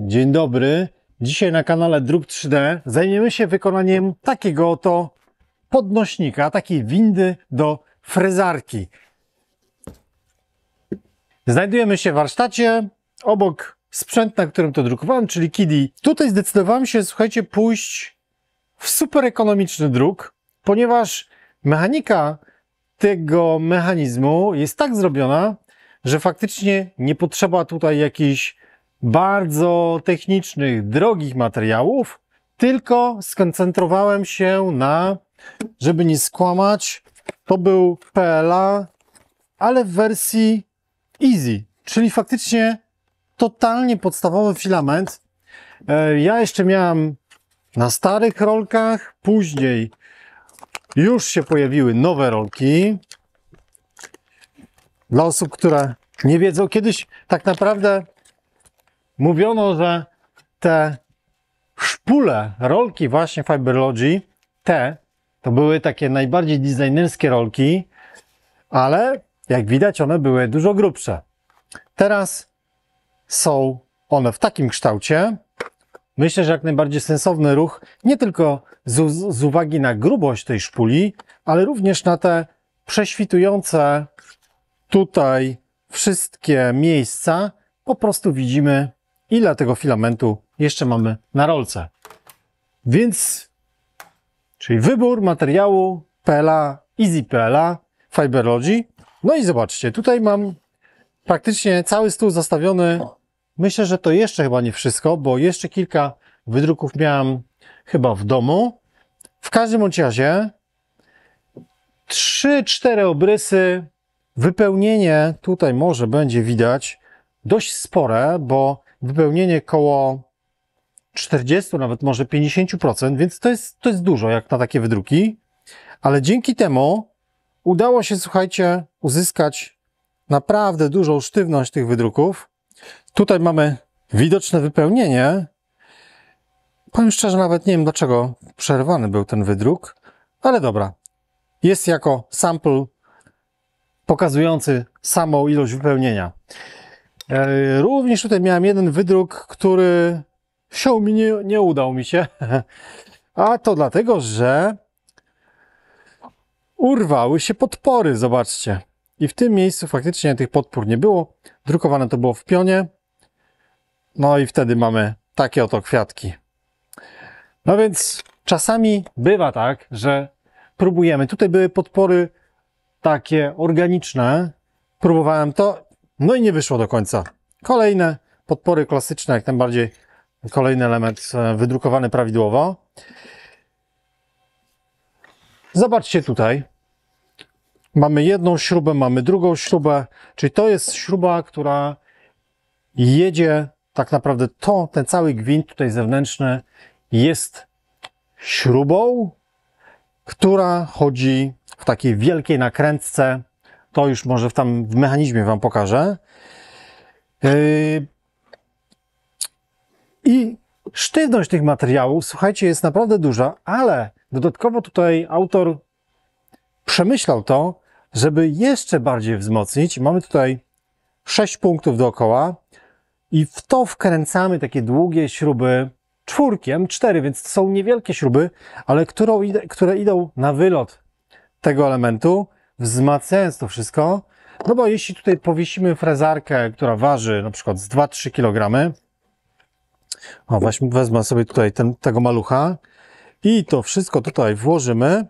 Dzień dobry. Dzisiaj na kanale Druk 3D zajmiemy się wykonaniem takiego oto podnośnika, takiej windy do frezarki. Znajdujemy się w warsztacie obok sprzęt, na którym to drukowałem, czyli KIDI. Tutaj zdecydowałem się, słuchajcie, pójść w super ekonomiczny druk, ponieważ mechanika tego mechanizmu jest tak zrobiona, że faktycznie nie potrzeba tutaj jakichś bardzo technicznych, drogich materiałów, tylko skoncentrowałem się na, żeby nie skłamać, to był PLA, ale w wersji Easy, czyli faktycznie totalnie podstawowy filament. E, ja jeszcze miałem na starych rolkach, później już się pojawiły nowe rolki. Dla osób, które nie wiedzą, kiedyś tak naprawdę mówiono, że te szpule, rolki właśnie Fiberlogi, te to były takie najbardziej designerskie rolki, ale jak widać one były dużo grubsze. Teraz są one w takim kształcie. Myślę, że jak najbardziej sensowny ruch, nie tylko z, z uwagi na grubość tej szpuli, ale również na te prześwitujące tutaj wszystkie miejsca. Po prostu widzimy ile tego filamentu jeszcze mamy na rolce. Więc, czyli wybór materiału PLA, Easy PLA, Fiberlogy. No i zobaczcie, tutaj mam praktycznie cały stół zastawiony. Myślę, że to jeszcze chyba nie wszystko, bo jeszcze kilka wydruków miałem chyba w domu. W każdym razie 3-4 obrysy, wypełnienie tutaj może będzie widać dość spore, bo wypełnienie koło 40, nawet może 50%, więc to jest, to jest dużo jak na takie wydruki. Ale dzięki temu udało się, słuchajcie, uzyskać naprawdę dużą sztywność tych wydruków. Tutaj mamy widoczne wypełnienie. Powiem szczerze, nawet nie wiem dlaczego przerwany był ten wydruk, ale dobra. Jest jako sample pokazujący samą ilość wypełnienia. E, również tutaj miałem jeden wydruk, który się mi nie, nie udał mi się. A to dlatego, że urwały się podpory, zobaczcie. I w tym miejscu faktycznie tych podpór nie było. Drukowane to było w pionie. No i wtedy mamy takie oto kwiatki. No więc czasami bywa tak, że próbujemy. Tutaj były podpory takie organiczne. Próbowałem to no i nie wyszło do końca. Kolejne podpory klasyczne, jak najbardziej kolejny element e, wydrukowany prawidłowo. Zobaczcie tutaj. Mamy jedną śrubę, mamy drugą śrubę, czyli to jest śruba, która jedzie tak naprawdę to, ten cały gwint tutaj zewnętrzny jest śrubą, która chodzi w takiej wielkiej nakrętce to już może w tam w mechanizmie Wam pokażę. Yy, I sztywność tych materiałów, słuchajcie, jest naprawdę duża, ale dodatkowo tutaj autor przemyślał to, żeby jeszcze bardziej wzmocnić. Mamy tutaj sześć punktów dookoła i w to wkręcamy takie długie śruby czwórkiem, cztery, więc to są niewielkie śruby, ale które, które idą na wylot tego elementu wzmacniając to wszystko, no bo jeśli tutaj powiesimy frezarkę, która waży na przykład z 2-3 kg, o, weźmy, wezmę sobie tutaj ten, tego malucha i to wszystko tutaj włożymy,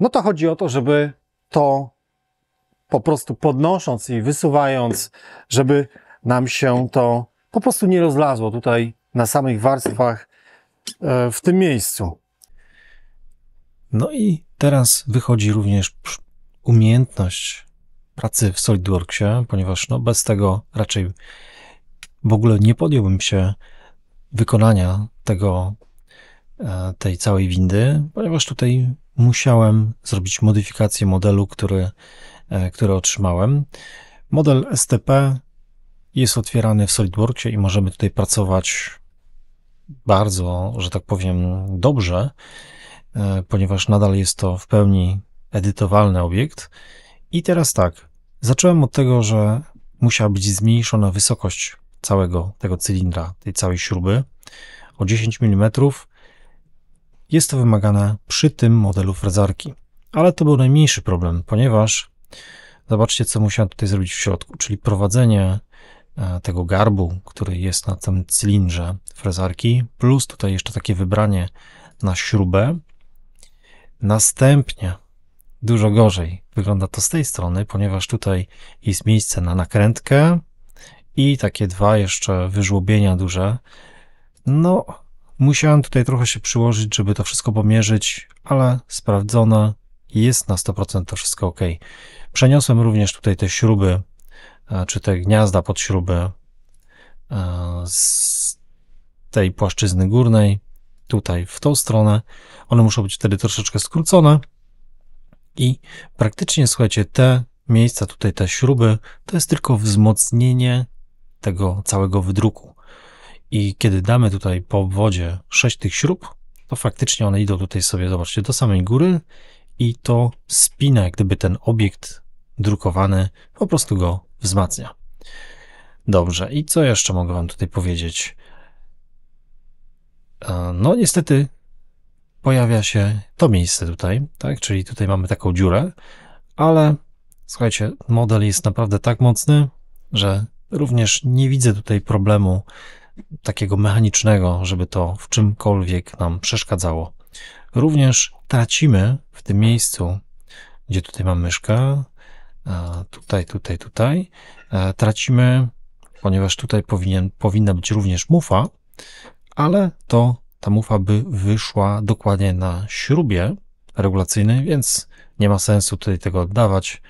no to chodzi o to, żeby to po prostu podnosząc i wysuwając, żeby nam się to po prostu nie rozlazło tutaj na samych warstwach e, w tym miejscu. No i teraz wychodzi również umiejętność pracy w SolidWorksie, ponieważ no, bez tego raczej w ogóle nie podjąłbym się wykonania tego, e, tej całej windy, ponieważ tutaj musiałem zrobić modyfikację modelu, który, e, który otrzymałem. Model STP jest otwierany w SolidWorksie i możemy tutaj pracować bardzo, że tak powiem, dobrze, e, ponieważ nadal jest to w pełni edytowalny obiekt. I teraz tak, zacząłem od tego, że musiała być zmniejszona wysokość całego tego cylindra, tej całej śruby o 10 mm. Jest to wymagane przy tym modelu frezarki. Ale to był najmniejszy problem, ponieważ zobaczcie, co musiałem tutaj zrobić w środku, czyli prowadzenie e, tego garbu, który jest na tym cylindrze frezarki, plus tutaj jeszcze takie wybranie na śrubę. Następnie dużo gorzej wygląda to z tej strony, ponieważ tutaj jest miejsce na nakrętkę i takie dwa jeszcze wyżłobienia duże. No, musiałem tutaj trochę się przyłożyć, żeby to wszystko pomierzyć, ale sprawdzone jest na 100% to wszystko ok. Przeniosłem również tutaj te śruby, e, czy te gniazda pod śruby e, z tej płaszczyzny górnej, tutaj w tą stronę. One muszą być wtedy troszeczkę skrócone, i praktycznie, słuchajcie, te miejsca tutaj, te śruby, to jest tylko wzmocnienie tego całego wydruku. I kiedy damy tutaj po wodzie sześć tych śrub, to faktycznie one idą tutaj sobie, zobaczcie, do samej góry i to spina, jak gdyby ten obiekt drukowany po prostu go wzmacnia. Dobrze, i co jeszcze mogę Wam tutaj powiedzieć? E, no, niestety pojawia się to miejsce tutaj, tak? Czyli tutaj mamy taką dziurę, ale słuchajcie, model jest naprawdę tak mocny, że również nie widzę tutaj problemu takiego mechanicznego, żeby to w czymkolwiek nam przeszkadzało. Również tracimy w tym miejscu, gdzie tutaj mam myszkę, tutaj, tutaj, tutaj, e, tracimy, ponieważ tutaj powinien, powinna być również mufa, ale to ta mufa by wyszła dokładnie na śrubie regulacyjnej, więc nie ma sensu tutaj tego oddawać.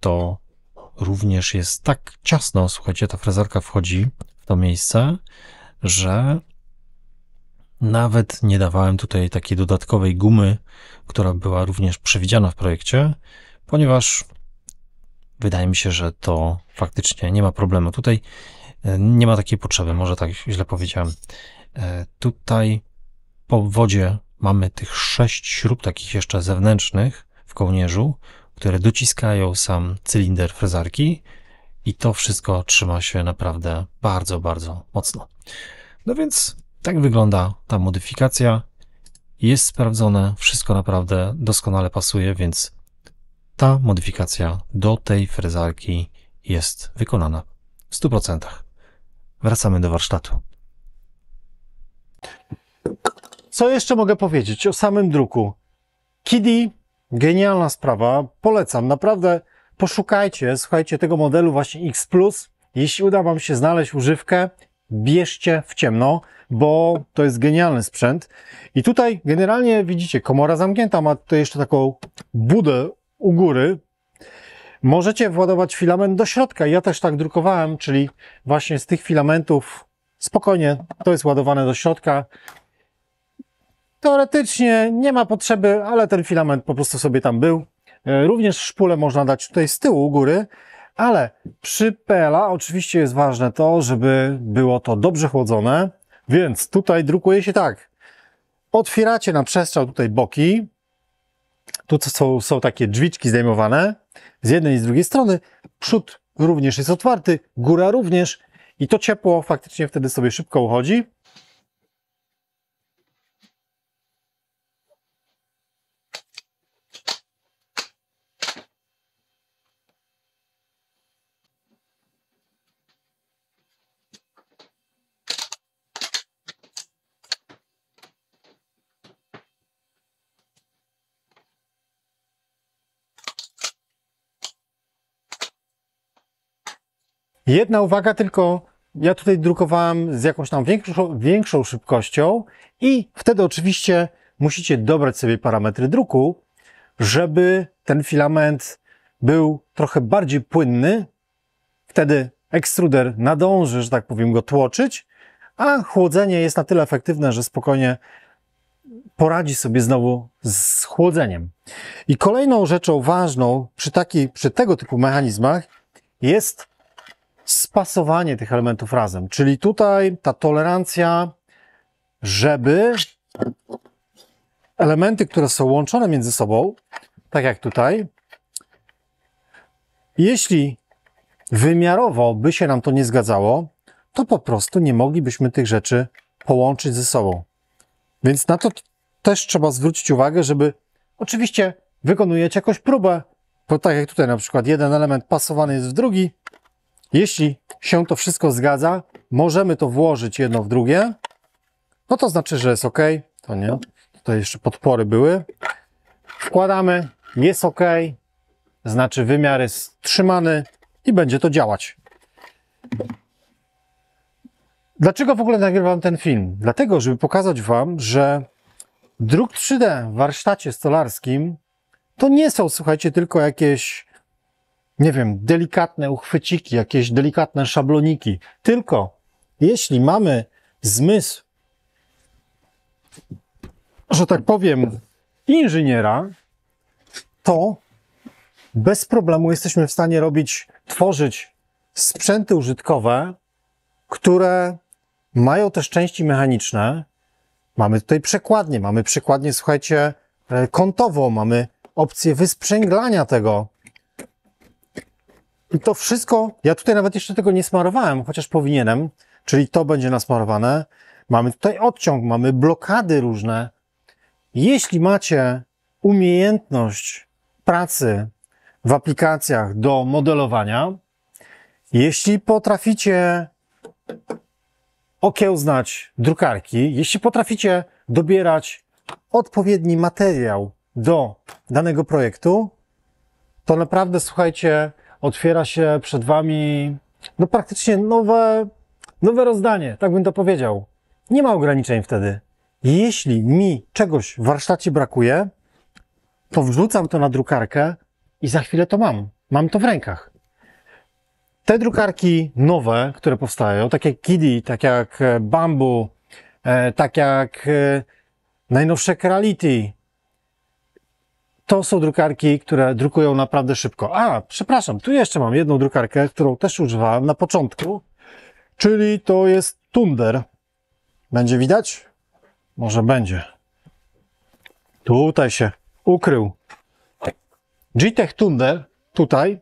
To również jest tak ciasno, słuchajcie, ta frezarka wchodzi w to miejsce, że nawet nie dawałem tutaj takiej dodatkowej gumy, która była również przewidziana w projekcie, ponieważ wydaje mi się, że to faktycznie nie ma problemu. Tutaj e, nie ma takiej potrzeby, może tak źle powiedziałem. E, tutaj po wodzie mamy tych sześć śrub takich jeszcze zewnętrznych w kołnierzu, które dociskają sam cylinder frezarki i to wszystko trzyma się naprawdę bardzo, bardzo mocno. No więc tak wygląda ta modyfikacja. Jest sprawdzone, wszystko naprawdę doskonale pasuje, więc ta modyfikacja do tej frezarki jest wykonana w 100%. Wracamy do warsztatu. Co jeszcze mogę powiedzieć o samym druku? Kidi, genialna sprawa, polecam, naprawdę poszukajcie, słuchajcie, tego modelu właśnie X+. Jeśli uda Wam się znaleźć używkę, bierzcie w ciemno, bo to jest genialny sprzęt. I tutaj generalnie widzicie, komora zamknięta, ma tutaj jeszcze taką budę u góry. Możecie władować filament do środka. Ja też tak drukowałem, czyli właśnie z tych filamentów spokojnie to jest ładowane do środka. Teoretycznie nie ma potrzeby, ale ten filament po prostu sobie tam był. E, również szpulę można dać tutaj z tyłu u góry, ale przy PLA oczywiście jest ważne to, żeby było to dobrze chłodzone, więc tutaj drukuje się tak. Otwieracie na przestrzał tutaj boki. Tu są, są takie drzwiczki zdejmowane z jednej i z drugiej strony. Przód również jest otwarty, góra również i to ciepło faktycznie wtedy sobie szybko uchodzi. Jedna uwaga tylko, ja tutaj drukowałem z jakąś tam większą, większą szybkością i wtedy oczywiście musicie dobrać sobie parametry druku, żeby ten filament był trochę bardziej płynny. Wtedy ekstruder nadąży, że tak powiem, go tłoczyć, a chłodzenie jest na tyle efektywne, że spokojnie poradzi sobie znowu z chłodzeniem. I kolejną rzeczą ważną przy, taki, przy tego typu mechanizmach jest spasowanie tych elementów razem. Czyli tutaj ta tolerancja, żeby elementy, które są łączone między sobą, tak jak tutaj, jeśli wymiarowo by się nam to nie zgadzało, to po prostu nie moglibyśmy tych rzeczy połączyć ze sobą. Więc na to też trzeba zwrócić uwagę, żeby oczywiście wykonujecie jakąś próbę, to tak jak tutaj na przykład jeden element pasowany jest w drugi, jeśli się to wszystko zgadza, możemy to włożyć jedno w drugie. No to znaczy, że jest ok. To nie. Tutaj jeszcze podpory były. Wkładamy, jest ok. Znaczy wymiar jest trzymany i będzie to działać. Dlaczego w ogóle nagrywam ten film? Dlatego, żeby pokazać Wam, że druk 3D w warsztacie stolarskim to nie są, słuchajcie, tylko jakieś nie wiem, delikatne uchwyciki, jakieś delikatne szabloniki. Tylko jeśli mamy zmysł, że tak powiem, inżyniera, to bez problemu jesteśmy w stanie robić, tworzyć sprzęty użytkowe, które mają też części mechaniczne. Mamy tutaj przekładnie, mamy przekładnie, słuchajcie, e, kątową, mamy opcję wysprzęglania tego i to wszystko, ja tutaj nawet jeszcze tego nie smarowałem, chociaż powinienem, czyli to będzie nasmarowane. Mamy tutaj odciąg, mamy blokady różne. Jeśli macie umiejętność pracy w aplikacjach do modelowania, jeśli potraficie okiełznać drukarki, jeśli potraficie dobierać odpowiedni materiał do danego projektu, to naprawdę słuchajcie, otwiera się przed Wami no praktycznie nowe, nowe rozdanie, tak bym to powiedział. Nie ma ograniczeń wtedy. Jeśli mi czegoś w warsztacie brakuje, to wrzucam to na drukarkę i za chwilę to mam. Mam to w rękach. Te drukarki nowe, które powstają, tak jak Kidi, tak jak e, Bambu, e, tak jak e, najnowsze Creality, to są drukarki, które drukują naprawdę szybko. A, przepraszam, tu jeszcze mam jedną drukarkę, którą też używałem na początku, czyli to jest Tunder. Będzie widać? Może będzie. Tutaj się ukrył. GTech Tunder, tutaj.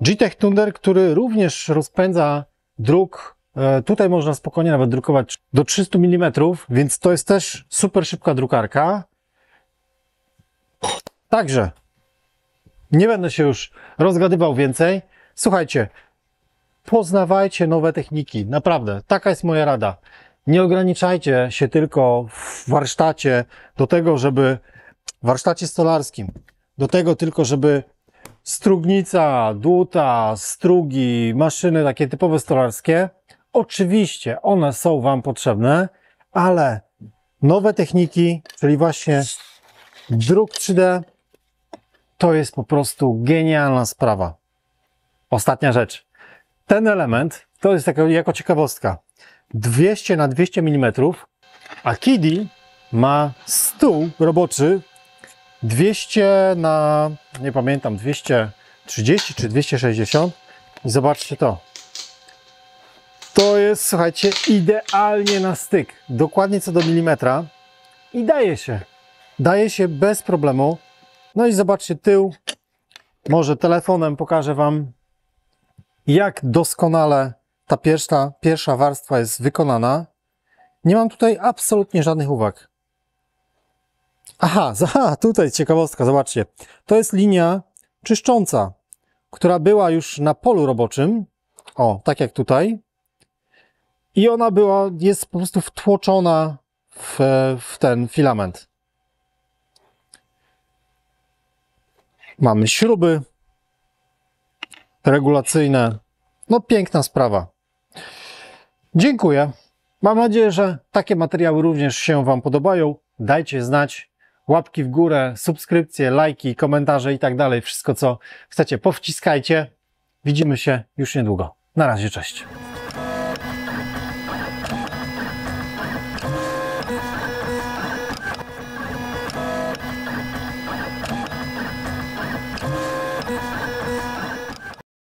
GTech Tunder, który również rozpędza druk. E, tutaj można spokojnie nawet drukować do 300 mm, więc to jest też super szybka drukarka. Także nie będę się już rozgadywał więcej. Słuchajcie, poznawajcie nowe techniki. Naprawdę, taka jest moja rada. Nie ograniczajcie się tylko w warsztacie do tego, żeby w warsztacie stolarskim, do tego tylko, żeby strugnica, dłuta, strugi, maszyny takie typowe stolarskie. Oczywiście one są Wam potrzebne, ale nowe techniki, czyli właśnie druk 3D, to jest po prostu genialna sprawa. Ostatnia rzecz. Ten element to jest taka jako ciekawostka. 200 na 200 mm, a Kidi ma stół roboczy 200 na, nie pamiętam, 230 czy 260 i zobaczcie to. To jest, słuchajcie, idealnie na styk, dokładnie co do milimetra i daje się. Daje się bez problemu. No i zobaczcie tył. Może telefonem pokażę Wam, jak doskonale ta pierwsza, pierwsza warstwa jest wykonana. Nie mam tutaj absolutnie żadnych uwag. Aha, aha, tutaj ciekawostka, zobaczcie. To jest linia czyszcząca, która była już na polu roboczym. O, tak jak tutaj. I ona była, jest po prostu wtłoczona w, w ten filament. Mamy śruby regulacyjne. No piękna sprawa. Dziękuję. Mam nadzieję, że takie materiały również się Wam podobają. Dajcie znać łapki w górę, subskrypcje, lajki, komentarze i tak dalej. Wszystko, co chcecie, powciskajcie. Widzimy się już niedługo. Na razie, cześć.